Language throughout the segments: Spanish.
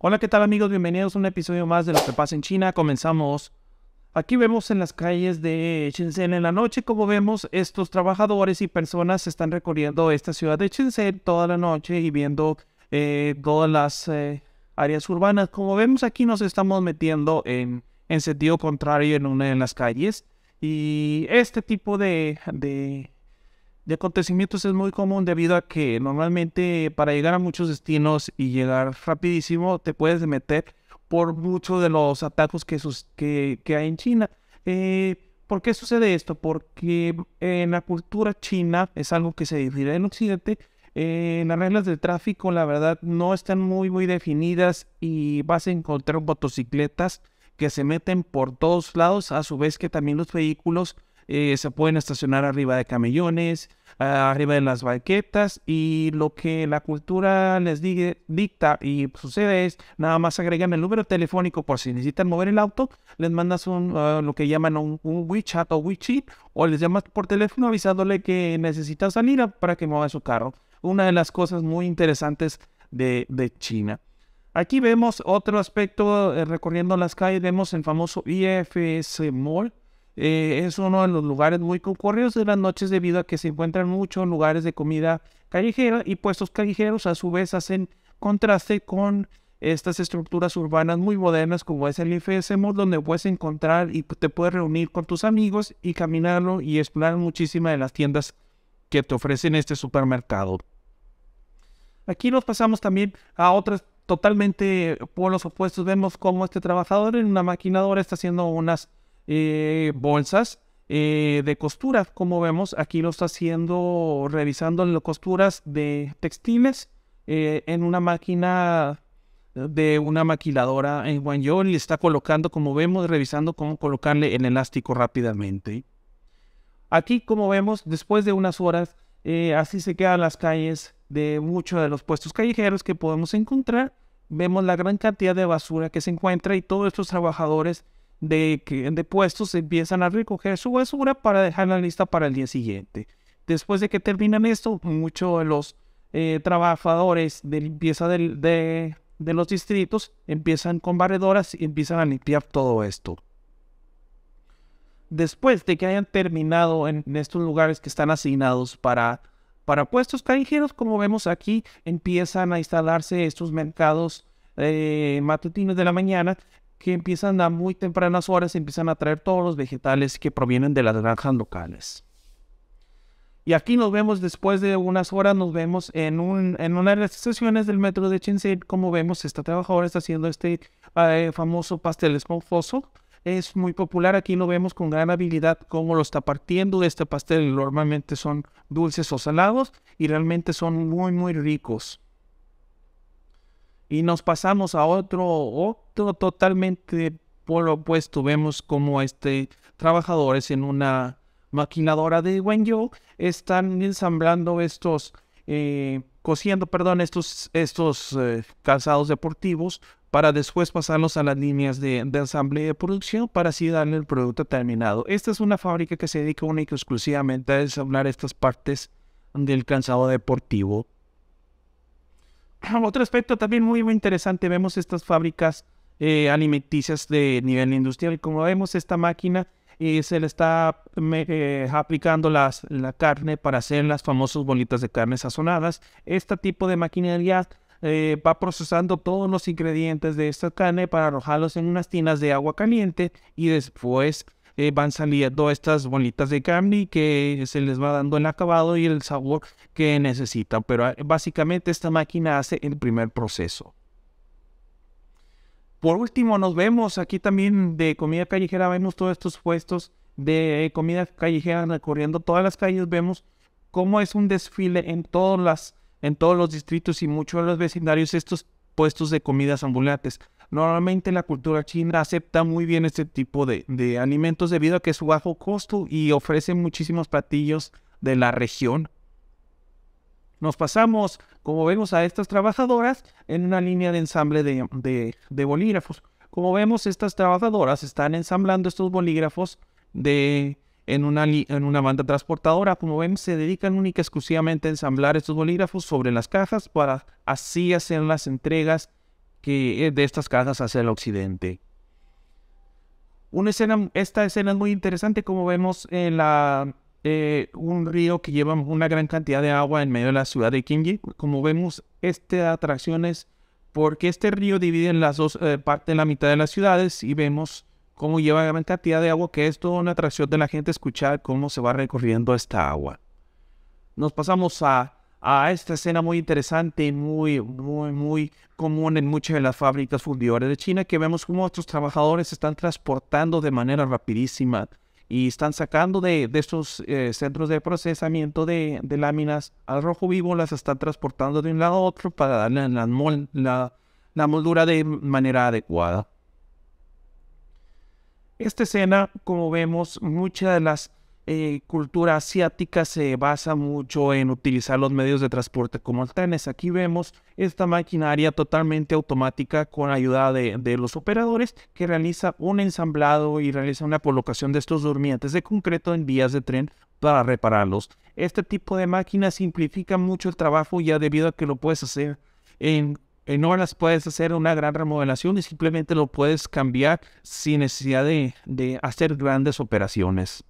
Hola, ¿qué tal amigos? Bienvenidos a un episodio más de Lo que pasa en China. Comenzamos. Aquí vemos en las calles de Shenzhen en la noche, como vemos, estos trabajadores y personas están recorriendo esta ciudad de Shenzhen toda la noche y viendo eh, todas las eh, áreas urbanas. Como vemos aquí nos estamos metiendo en, sentido contrario en una de las calles. Y este tipo de de acontecimientos es muy común debido a que normalmente para llegar a muchos destinos y llegar rapidísimo te puedes meter por muchos de los atajos que, hay en China. Eh, ¿Por qué sucede esto? Porque en la cultura china es algo que se divide en Occidente. Eh, las reglas de tráfico, la verdad, no están muy, muy definidas y vas a encontrar motocicletas que se meten por todos lados, a su vez que también los vehículos eh, se pueden estacionar arriba de camellones, ah, arriba de las banquetas y lo que la cultura les dicta y sucede es nada más agregan el número telefónico por si necesitan mover el auto, les mandas un, ah, lo que llaman un, WeChat o WeChat o les llamas por teléfono avisándole que necesitas salir para que mueva su carro. Una de las cosas muy interesantes de, China. Aquí vemos otro aspecto, eh, recorriendo las calles, vemos el famoso IFS Mall, eh, es uno de los lugares muy concurridos de las noches debido a que se encuentran muchos lugares de comida callejera y puestos callejeros a su vez hacen contraste con estas estructuras urbanas muy modernas como es el IFSMO, donde puedes encontrar y te puedes reunir con tus amigos y caminarlo y explorar muchísimas de las tiendas que te ofrecen este supermercado. Aquí nos pasamos también a otras totalmente los opuestos. Vemos cómo este trabajador en una maquinadora está haciendo unas eh, bolsas eh, de costura. Como vemos, aquí lo está haciendo, revisando las costuras de textiles eh, en una máquina de una maquiladora en Guangzhou y está colocando, como vemos, revisando cómo colocarle el elástico rápidamente. Aquí, como vemos, después de unas horas, así se quedan las calles de muchos de los puestos callejeros que podemos encontrar. Vemos la gran cantidad de basura que se encuentra y todos estos trabajadores de, que, de puestos empiezan a recoger su basura para dejarla lista para el día siguiente. Después de que terminan esto, muchos de los eh, trabajadores de limpieza de, los distritos empiezan con barredoras y empiezan a limpiar todo esto. Después de que hayan terminado en estos lugares que están asignados para, para puestos callejeros, como vemos aquí, empiezan a instalarse estos mercados eh, matutinos de la mañana que empiezan a muy tempranas horas, empiezan a traer todos los vegetales que provienen de las granjas locales. Y aquí nos vemos después de unas horas, nos vemos en, un, en una de las estaciones del metro de Shenzhen, como vemos, esta trabajadora está haciendo este eh, famoso pastel esponjoso. Es muy popular, aquí lo vemos con gran habilidad cómo lo está partiendo este pastel. Normalmente son dulces o salados y realmente son muy, muy ricos y nos pasamos a otro, otro totalmente por opuesto. Vemos como este, trabajadores en una maquinadora de Wenzhou están ensamblando estos, eh, cosiendo, perdón, estos, estos eh, calzados deportivos para después pasarlos a las líneas de, de, y de producción para así darle el producto terminado. Esta es una fábrica que se dedica única y exclusivamente a ensamblar estas partes del calzado deportivo. Otro aspecto también muy, muy interesante, vemos estas fábricas eh, alimenticias de nivel industrial. Como vemos, esta máquina eh, se le está eh, aplicando la carne para hacer las famosas bolitas de carne sazonadas. Este tipo de maquinaria va procesando todos los ingredientes de esta carne para arrojarlos en unas tinas de agua caliente y después eh, van saliendo estas bolitas de candy que se les va dando el acabado y el sabor que necesitan. Pero ah, básicamente esta máquina hace el primer proceso. Por último, nos vemos aquí también de comida callejera. Vemos todos estos puestos de comida callejera recorriendo todas las calles. Vemos cómo es un desfile en todos los distritos y muchos de los vecindarios estos puestos de comidas ambulantes. Normalmente la cultura china acepta muy bien este tipo de, alimentos debido a que es bajo costo y ofrece muchísimos platillos de la región. Nos pasamos, como vemos, a estas trabajadoras en una línea de ensamble de, bolígrafos. Como vemos, estas trabajadoras están ensamblando estos bolígrafos de, en, una en una banda transportadora. Como ven, se dedican única y exclusivamente a ensamblar estos bolígrafos sobre las cajas para así hacer las entregas eh, de estas casas hacia el occidente. Una escena, esta escena es muy interesante como vemos en la, eh, un río que lleva una gran cantidad de agua en medio de la ciudad de Kinji. Como vemos, esta atracción es porque este río divide en las dos eh, partes, la mitad de las ciudades y vemos cómo lleva gran cantidad de agua, que es toda una atracción de la gente escuchar cómo se va recorriendo esta agua. Nos pasamos a a ah, esta escena muy interesante y muy, muy, muy común en muchas de las fábricas fundidoras de China, que vemos cómo estos trabajadores están transportando de manera rapidísima y están sacando de, de estos eh, centros de procesamiento de, láminas al rojo vivo, las están transportando de un lado a otro para darle la moldura de manera adecuada. Esta escena, como vemos, muchas de las eh, cultura asiática se basa mucho en utilizar los medios de transporte como el trenes. Aquí vemos esta maquinaria totalmente automática con ayuda de, los operadores que realiza un ensamblado y realiza una colocación de estos durmientes de concreto en vías de tren para repararlos. Este tipo de máquina simplifica mucho el trabajo ya debido a que lo puedes hacer en en horas puedes hacer una gran remodelación y simplemente lo puedes cambiar sin necesidad de hacer grandes operaciones.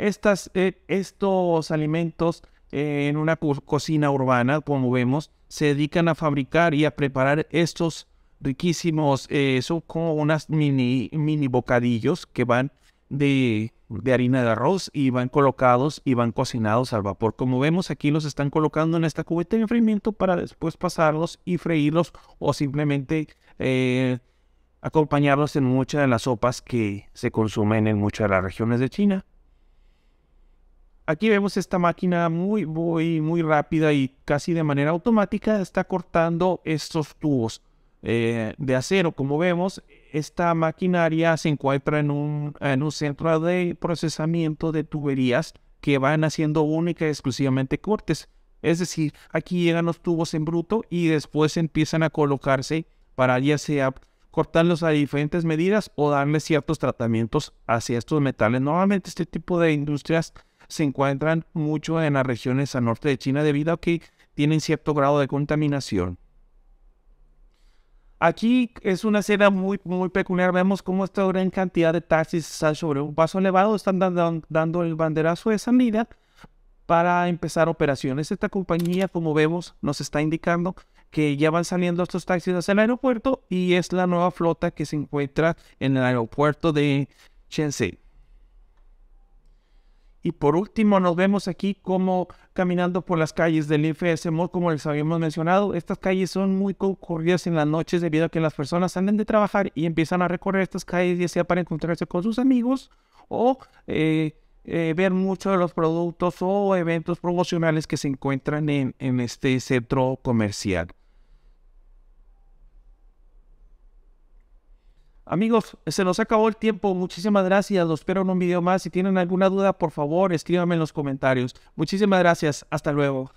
E, estos alimentos eh, en una cocina urbana, como vemos, se dedican a fabricar y a preparar estos riquísimos, eh, son como unas mini, mini bocadillos que van de, de, harina de arroz y van colocados y van cocinados al vapor. Como vemos aquí los están colocando en esta cubeta de enfriamiento para después pasarlos y freírlos o simplemente eh, acompañarlos en muchas de las sopas que se consumen en muchas de las regiones de China. Aquí vemos esta máquina muy, muy, muy rápida y casi de manera automática está cortando estos tubos eh, de acero. Como vemos, esta maquinaria se encuentra en un, en un centro de procesamiento de tuberías que van haciendo única y exclusivamente cortes. Es decir, aquí llegan los tubos en bruto y después empiezan a colocarse para ya sea cortarlos a diferentes medidas o darle ciertos tratamientos hacia estos metales. Normalmente este tipo de industrias se encuentran mucho en las regiones al norte de China debido a que tienen cierto grado de contaminación. Aquí es una escena muy, muy peculiar. Vemos cómo esta gran cantidad de taxis sal sobre un paso elevado, están dando, el banderazo de salida para empezar operaciones. Esta compañía, como vemos, nos está indicando que ya van saliendo estos taxis hacia el aeropuerto y es la nueva flota que se encuentra en el aeropuerto de Shenzhen. Y por último, nos vemos aquí como caminando por las calles del IFS como les habíamos mencionado. Estas calles son muy concurridas en las noches debido a que las personas salen de trabajar y empiezan a recorrer estas calles, ya sea para encontrarse con sus amigos o eh, eh, ver muchos de los productos o eventos promocionales que se encuentran en este centro comercial. Amigos, se nos acabó el tiempo. Muchísimas gracias. Los espero en un video más. Si tienen alguna duda, por favor, escríbanme en los comentarios. Muchísimas gracias. Hasta luego.